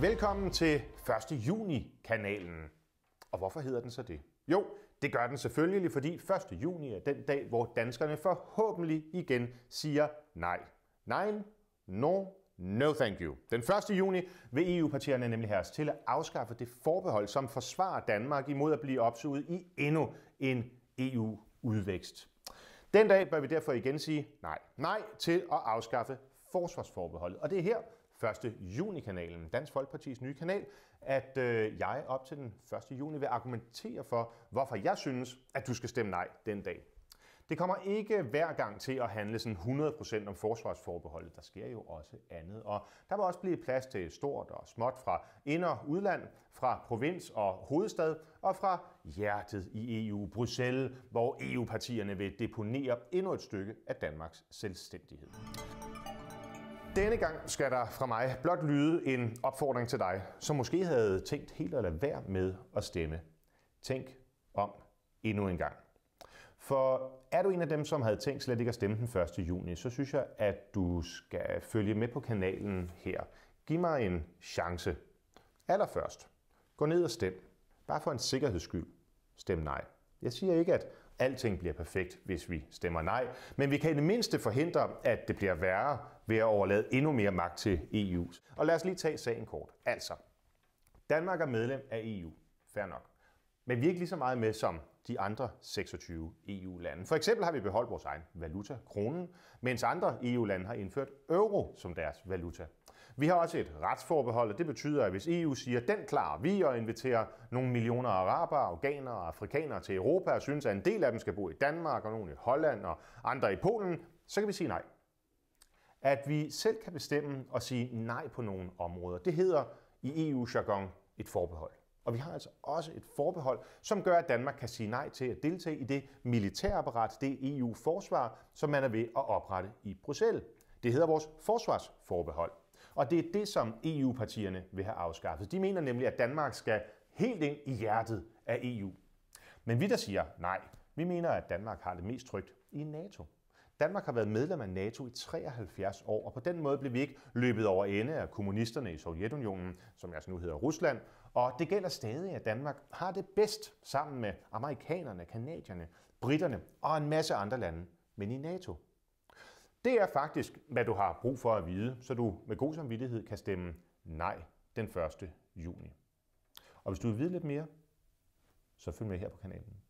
Velkommen til 1. juni-kanalen. Og hvorfor hedder den så det? Jo, det gør den selvfølgelig, fordi 1. juni er den dag, hvor danskerne forhåbentlig igen siger nej. Nej, no, no thank you. Den 1. juni vil EU-partierne nemlig have os til at afskaffe det forbehold, som forsvarer Danmark imod at blive opsuget i endnu en EU-udvækst. Den dag bør vi derfor igen sige nej. Nej til at afskaffe forsvarsforbeholdet. Og det er her, 1. juni-kanalen, Dansk Folkepartis nye kanal, at øh, jeg op til den 1. juni vil argumentere for, hvorfor jeg synes, at du skal stemme nej den dag. Det kommer ikke hver gang til at handle sådan 100% om forsvarsforbeholdet. Der sker jo også andet, og der vil også blive plads til stort og småt fra ind- og udland, fra provins og hovedstad, og fra hjertet i EU, Bruxelles, hvor EU-partierne vil deponere endnu et stykke af Danmarks selvstændighed. Denne gang skal der fra mig blot lyde en opfordring til dig, som måske havde tænkt helt at lade være med at stemme. Tænk om endnu en gang. For er du en af dem, som havde tænkt slet ikke at stemme den 1. juni, så synes jeg, at du skal følge med på kanalen her. Giv mig en chance. Allerførst, gå ned og stem. Bare for en sikkerheds skyld, stem nej. Jeg siger ikke, at Alting bliver perfekt, hvis vi stemmer nej, men vi kan i det mindste forhindre, at det bliver værre ved at overlade endnu mere magt til EU. Og lad os lige tage sagen kort. Altså, Danmark er medlem af EU. Fair nok. Men vi er ikke lige så meget med som de andre 26 EU-lande. For eksempel har vi beholdt vores egen valuta, kronen, mens andre EU-lande har indført euro som deres valuta. Vi har også et retsforbehold, og det betyder, at hvis EU siger, den klarer vi og inviterer nogle millioner arabere, afghanere og afrikanere til Europa og synes, at en del af dem skal bo i Danmark og nogle i Holland og andre i Polen, så kan vi sige nej. At vi selv kan bestemme og sige nej på nogle områder, det hedder i EU-jargon et forbehold. Og vi har altså også et forbehold, som gør, at Danmark kan sige nej til at deltage i det militærapparat, det EU-forsvar, som man er ved at oprette i Bruxelles. Det hedder vores forsvarsforbehold. Og det er det, som EU-partierne vil have afskaffet. De mener nemlig, at Danmark skal helt ind i hjertet af EU. Men vi der siger nej, vi mener, at Danmark har det mest trygt i NATO. Danmark har været medlem af NATO i 73 år, og på den måde blev vi ikke løbet over ende af kommunisterne i Sovjetunionen, som altså nu hedder Rusland. Og det gælder stadig, at Danmark har det bedst sammen med amerikanerne, kanadierne, britterne og en masse andre lande, men i NATO. Det er faktisk, hvad du har brug for at vide, så du med god samvittighed kan stemme nej den 1. juni. Og hvis du vil vide lidt mere, så følg med her på kanalen.